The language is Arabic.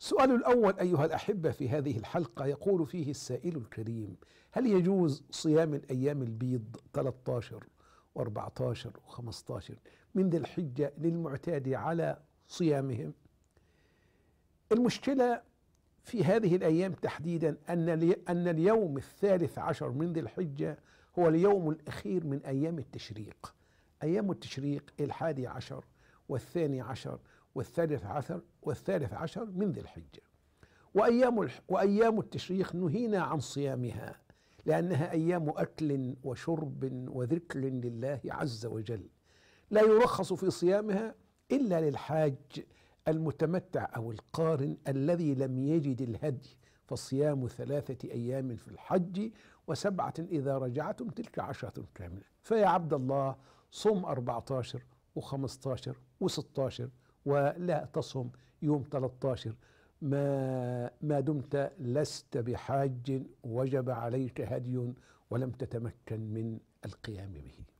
السؤال الأول أيها الأحبة في هذه الحلقة يقول فيه السائل الكريم هل يجوز صيام الأيام البيض 13 و14 و15 من ذي الحجة للمعتاد على صيامهم المشكلة في هذه الأيام تحديدا أن أن اليوم الثالث عشر من ذي الحجة هو اليوم الأخير من أيام التشريق أيام التشريق الحادي عشر والثاني عشر والثالث عشر والثالث عشر من ذي الحجة وأيام وأيام التشريق نهينا عن صيامها لأنها أيام أكل وشرب وذكر لله عز وجل لا يرخص في صيامها إلا للحاج المتمتع أو القارن الذي لم يجد الهدي فصيام ثلاثة أيام في الحج وسبعة إذا رجعتم تلك عشرة كاملة فيا عبد الله صوم 14 و15 و16 ولا تصم يوم 13 ما ما دمت لست بحاج وجب عليك هدي ولم تتمكن من القيام به